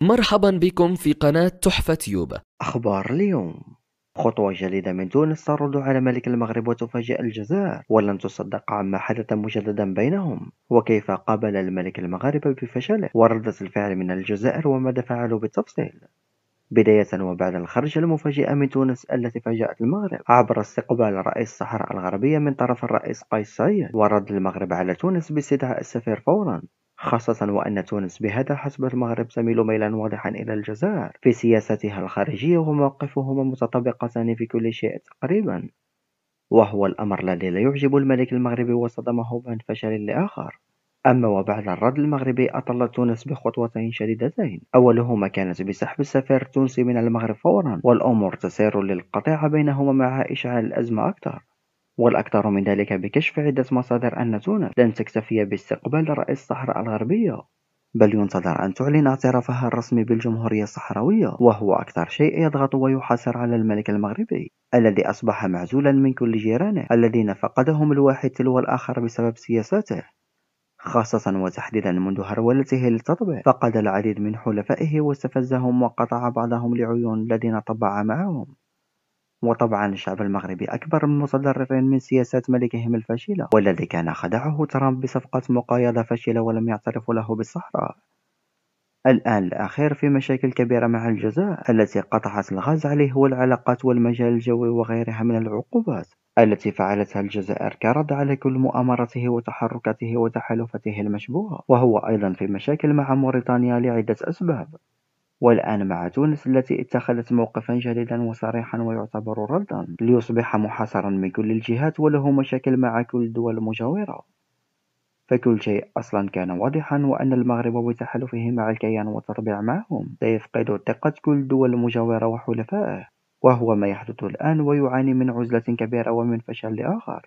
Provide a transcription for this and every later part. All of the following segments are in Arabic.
مرحبا بكم في قناة تحفة تيوب أخبار اليوم خطوة جديدة من تونس ترد على ملك المغرب وتفاجئ الجزائر ولن تصدق عما حدث مجددا بينهم وكيف قابل الملك المغرب بفشله وردة الفعل من الجزائر وماذا فعلوا بالتفصيل بداية وبعد الخرج المفاجئة من تونس التي فاجأت المغرب عبر استقبال رئيس الصحراء الغربية من طرف الرئيس قيس سعيد ورد المغرب على تونس باستدعاء السفير فورا خاصة وأن تونس بهذا حسب المغرب تميل ميلا واضحا إلى الجزائر في سياستها الخارجية ومواقفهما متطابقتان في كل شيء تقريبا وهو الأمر الذي لا يعجب الملك المغربي وصدمه من فشل لآخر أما وبعد الرد المغربي أطلت تونس بخطوتين شديدتين أولهما كانت بسحب السفير التونسي من المغرب فورا والأمور تسير للقطيعة بينهما مع إشعال الأزمة أكثر والأكثر من ذلك بكشف عدة مصادر أن تونس لن تكتفي باستقبال رئيس الصحراء الغربية بل ينتظر أن تعلن اعترافها الرسمي بالجمهورية الصحراوية وهو أكثر شيء يضغط ويحاصر على الملك المغربي الذي أصبح معزولا من كل جيرانه الذين فقدهم الواحد تلو الآخر بسبب سياساته خاصة وتحديدا منذ هرولته للتطبيع فقد العديد من حلفائه واستفزهم وقطع بعضهم لعيون الذين طبع معهم وطبعا الشعب المغربي أكبر متضرر من سياسات ملكهم الفاشلة والذي كان خدعه ترامب بصفقة مقايضة فاشلة ولم يعترف له بالصحراء الآن الأخير في مشاكل كبيرة مع الجزائر التي قطعت الغاز عليه والعلاقات والمجال الجوي وغيرها من العقوبات التي فعلتها الجزائر كرد على كل مؤامرته وتحركاته وتحالفاته المشبوهة وهو أيضا في مشاكل مع موريتانيا لعدة أسباب والآن مع تونس التي اتخذت موقفا جديدا وصريحا ويعتبر ردا ليصبح محاصرا من كل الجهات وله مشاكل مع كل الدول المجاورة فكل شيء أصلا كان واضحا وأن المغرب بتحالفه مع الكيان والتطبيع معهم سيفقد ثقة كل الدول المجاورة وحلفائه وهو ما يحدث الآن ويعاني من عزلة كبيرة ومن فشل آخر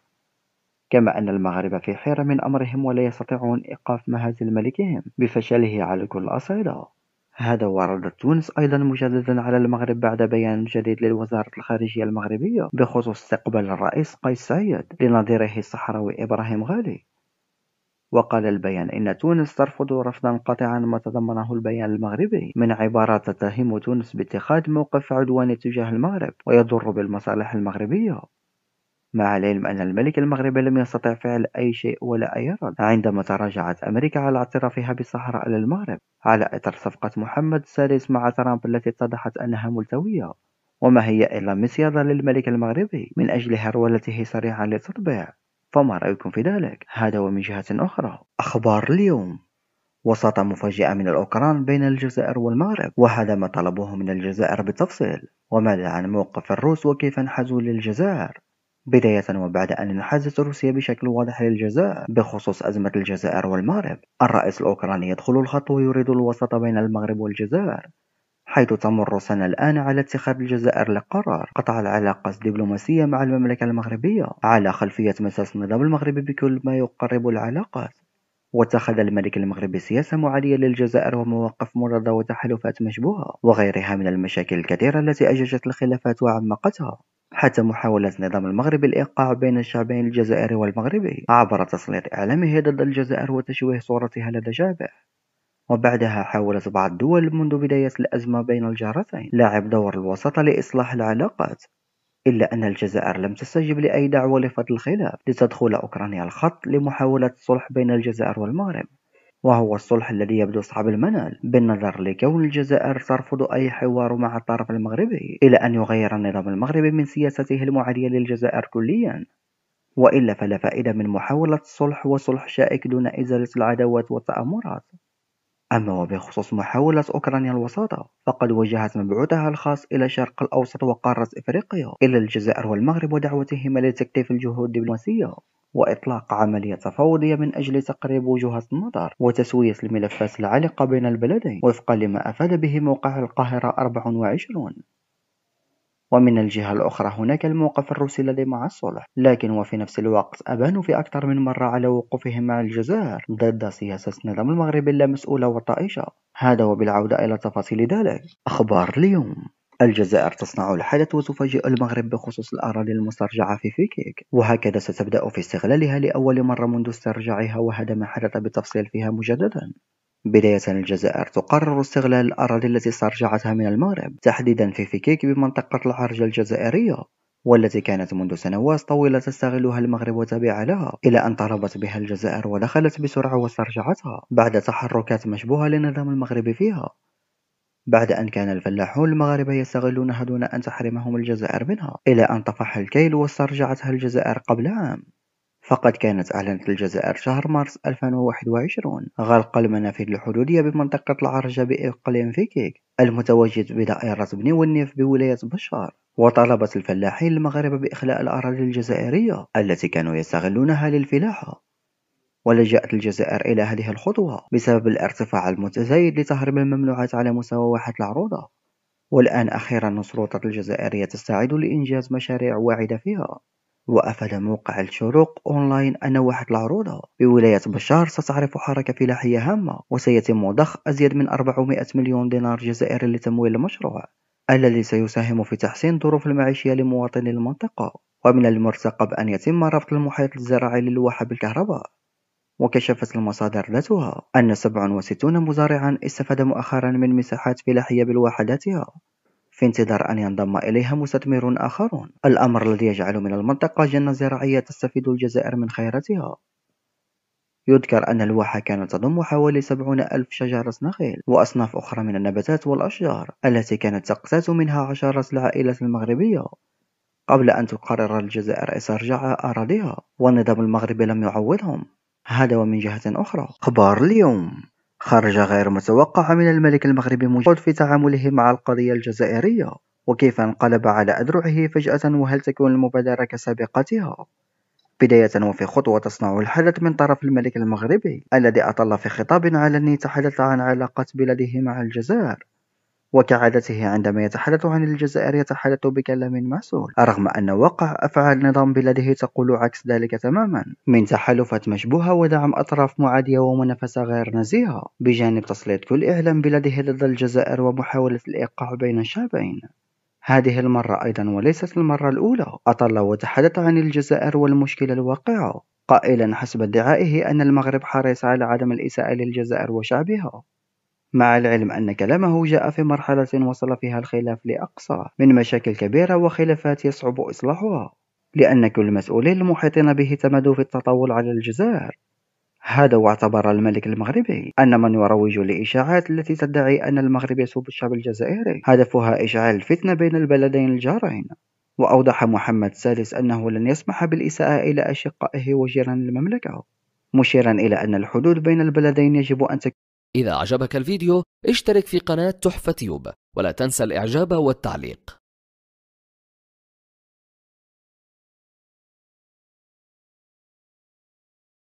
كما أن المغرب في حيرة من أمرهم ولا يستطيعون إيقاف مهازل ملكهم بفشله على كل الأصعدة هذا وعرضت تونس أيضا مجددا على المغرب بعد بيان جديد لوزارة الخارجية المغربية بخصوص استقبال الرئيس قيس سعيد لنظيره الصحراوي إبراهيم غالي وقال البيان إن تونس ترفض رفضا قاطعا ما تضمنه البيان المغربي من عبارات تتهم تونس باتخاذ موقف عدواني تجاه المغرب ويضر بالمصالح المغربية مع العلم أن الملك المغربي لم يستطع فعل أي شيء ولا أي رد عندما تراجعت أمريكا على اعترافها بالصحراء للمغرب على إثر صفقة محمد السادس مع ترامب التي اتضحت أنها ملتوية وما هي إلا مصيدة للملك المغربي من أجل هرولته سريعا للتطبيع فما رأيكم في ذلك؟ هذا ومن جهة أخرى أخبار اليوم وساطة مفاجئة من الأوكران بين الجزائر والمغرب وهذا ما طلبوه من الجزائر بالتفصيل وماذا عن موقف الروس وكيف انحازوا للجزائر بداية وبعد أن انحازت روسيا بشكل واضح للجزائر بخصوص أزمة الجزائر والمغرب الرئيس الأوكراني يدخل الخط ويريد الوسط بين المغرب والجزائر حيث تمر سنة الآن على اتخاذ الجزائر لقرار قطع العلاقة الدبلوماسية مع المملكة المغربية على خلفية مساس النظام المغربي بكل ما يقرب العلاقات واتخذ الملك المغربي سياسة معادية للجزائر ومواقف مرضى وتحالفات مشبوهة وغيرها من المشاكل الكثيرة التي أججت الخلافات وعمقتها حتى محاولة نظام المغرب الإيقاع بين الشعبين الجزائري والمغربي عبر تسليط إعلامه ضد الجزائر وتشويه صورتها لدى شعبه وبعدها حاولت بعض الدول منذ بداية الأزمة بين الجارتين لعب دور الوسط لإصلاح العلاقات إلا أن الجزائر لم تستجب لأي دعوة لفض الخلاف لتدخل أوكرانيا الخط لمحاولة الصلح بين الجزائر والمغرب وهو الصلح الذي يبدو صعب المنال بالنظر لكون الجزائر ترفض أي حوار مع الطرف المغربي إلى أن يغير النظام المغربي من سياسته المعادية للجزائر كليا وإلا فلا فائدة من محاولة الصلح وصلح شائك دون إزالة العداوات والتآمرات أما وبخصوص محاولة أوكرانيا الوساطة فقد وجهت مبعوثها الخاص إلى الشرق الأوسط وقارة إفريقيا إلى الجزائر والمغرب ودعوتهما لتكثيف الجهود الدبلوماسية وإطلاق عملية تفاوضية من أجل تقريب وجهات النظر وتسوية الملفات العالقة بين البلدين وفقا لما أفاد به موقع القاهرة 24 ومن الجهة الأخرى هناك الموقف الروسي الذي مع الصلح لكن وفي نفس الوقت أبانوا في أكثر من مرة على وقوفهم مع الجزائر ضد سياسة النظام المغربي اللامسؤولة والطائشة هذا وبالعودة إلى تفاصيل ذلك أخبار اليوم الجزائر تصنع الحدث وتفاجئ المغرب بخصوص الأراضي المسترجعة في فيكيك وهكذا ستبدأ في استغلالها لأول مرة منذ استرجاعها وهذا ما حدث بالتفصيل فيها مجددا بداية الجزائر تقرر استغلال الأراضي التي استرجعتها من المغرب تحديدا في فكيك بمنطقة العرجة الجزائرية والتي كانت منذ سنوات طويلة تستغلها المغرب وتبع لها إلى أن طربت بها الجزائر ودخلت بسرعة واسترجعتها بعد تحركات مشبوهة للنظام المغربي فيها بعد أن كان الفلاحون المغاربة يستغلونها دون أن تحرمهم الجزائر منها إلى أن طفح الكيل واسترجعتها الجزائر قبل عام فقد كانت أعلنت الجزائر شهر مارس 2021 غلق المنافذ الحدودية بمنطقة العرجة بإقليم فيكيك المتواجد بدائرة بني والنيف بولاية بشار وطالبت الفلاحين المغرب بإخلاء الأراضي الجزائرية التي كانوا يستغلونها للفلاحة ولجأت الجزائر إلى هذه الخطوة بسبب الارتفاع المتزايد لتهريب الممنوعات على مستوى واحة العروضة والآن أخيرا السلطات الجزائرية تستعد لإنجاز مشاريع واعدة فيها وأفاد موقع الشروق أونلاين أن واحد العروضة بولاية بشار ستعرف حركة فلاحية هامة وسيتم ضخ أزيد من 400 مليون دينار جزائري لتمويل المشروع الذي سيساهم في تحسين ظروف المعيشية لمواطني المنطقة ومن المرتقب أن يتم ربط المحيط الزراعي للواحة بالكهرباء وكشفت المصادر ذاتها أن 67 مزارعا استفاد مؤخرا من مساحات فلاحية بالواحة ذاتها في انتظار أن ينضم إليها مستثمرون آخرون الأمر الذي يجعل من المنطقة جنة زراعية تستفيد الجزائر من خيراتها يذكر أن الواحة كانت تضم حوالي 70 ألف شجرة نخيل وأصناف أخرى من النباتات والأشجار التي كانت تقتات منها عشرات العائلات المغربية قبل أن تقرر الجزائر استرجاع أراضيها والنظام المغربي لم يعوضهم هذا ومن جهة أخرى أخبار اليوم خرج غير متوقع من الملك المغربي مجرد في تعامله مع القضية الجزائرية وكيف انقلب على أذرعه فجأة وهل تكون المبادرة كسابقتها بداية وفي خطوة تصنع الحدث من طرف الملك المغربي الذي أطل في خطاب علني تحدث عن علاقة بلده مع الجزائر وكعادته عندما يتحدث عن الجزائر يتحدث بكلام معسول رغم أن وقع أفعال نظام بلده تقول عكس ذلك تماما من تحالفات مشبوهة ودعم أطراف معادية ومنافسة غير نزيهة بجانب تسليط كل إعلام بلده ضد الجزائر ومحاولة الإيقاع بين الشعبين هذه المرة أيضا وليست المرة الأولى أطل وتحدث عن الجزائر والمشكلة الواقعة قائلا حسب ادعائه أن المغرب حريص على عدم الإساءة للجزائر وشعبها مع العلم أن كلامه جاء في مرحلة وصل فيها الخلاف لأقصى من مشاكل كبيرة وخلافات يصعب إصلاحها لأن كل المسؤولين المحيطين به تمدوا في التطاول على الجزائر هذا واعتبر الملك المغربي أن من يروج لإشاعات التي تدعي أن المغرب يسب الشعب الجزائري هدفها إشعال الفتنة بين البلدين الجارين وأوضح محمد السادس أنه لن يسمح بالإساءة إلى أشقائه وجيران المملكة مشيرا إلى أن الحدود بين البلدين يجب أن تكون إذا أعجبك الفيديو اشترك في قناة تحفة تيوب ولا تنسى الإعجاب والتعليق